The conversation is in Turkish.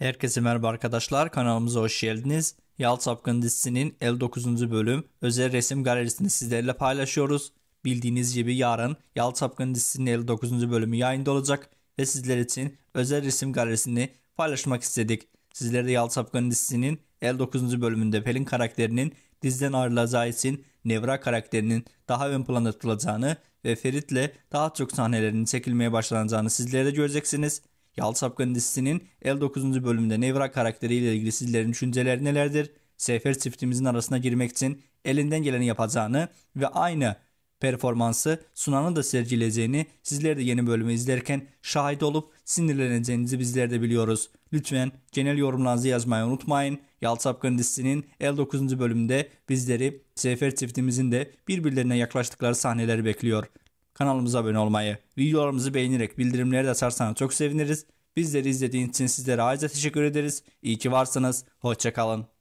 Herkese merhaba arkadaşlar kanalımıza hoş geldiniz. Yal Çapkın dizisinin 59. bölüm özel resim galerisini sizlerle paylaşıyoruz. Bildiğiniz gibi yarın Yal Çapkın dizisinin 59. bölümü yayında olacak ve sizler için özel resim galerisini paylaşmak istedik. Sizlere de Yal Çapkın dizisinin 59. bölümünde Pelin karakterinin diziden ayrılacağı için Nevra karakterinin daha ön plana atılacağını ve Ferit'le daha çok sahnelerinin çekilmeye başlanacağını sizlere de göreceksiniz. Yalçı Sapkın dizisinin 59. bölümünde Nevra karakteriyle ilgili sizlerin düşünceleri nelerdir? Sefer çiftimizin arasına girmek için elinden geleni yapacağını ve aynı performansı Sunan'ın da sergileyeceğini sizler de yeni bölümü izlerken şahit olup sinirleneceğinizi bizler de biliyoruz. Lütfen genel yorumlarınızı yazmayı unutmayın. Yalçı Sapkın dizisinin 59. bölümünde bizleri Sefer çiftimizin de birbirlerine yaklaştıkları sahneleri bekliyor. Kanalımıza abone olmayı, videolarımızı beğenerek bildirimleri de açarsanız çok seviniriz. Bizleri izlediğiniz için sizlere ayrıca teşekkür ederiz. İyi ki varsınız. Hoşçakalın.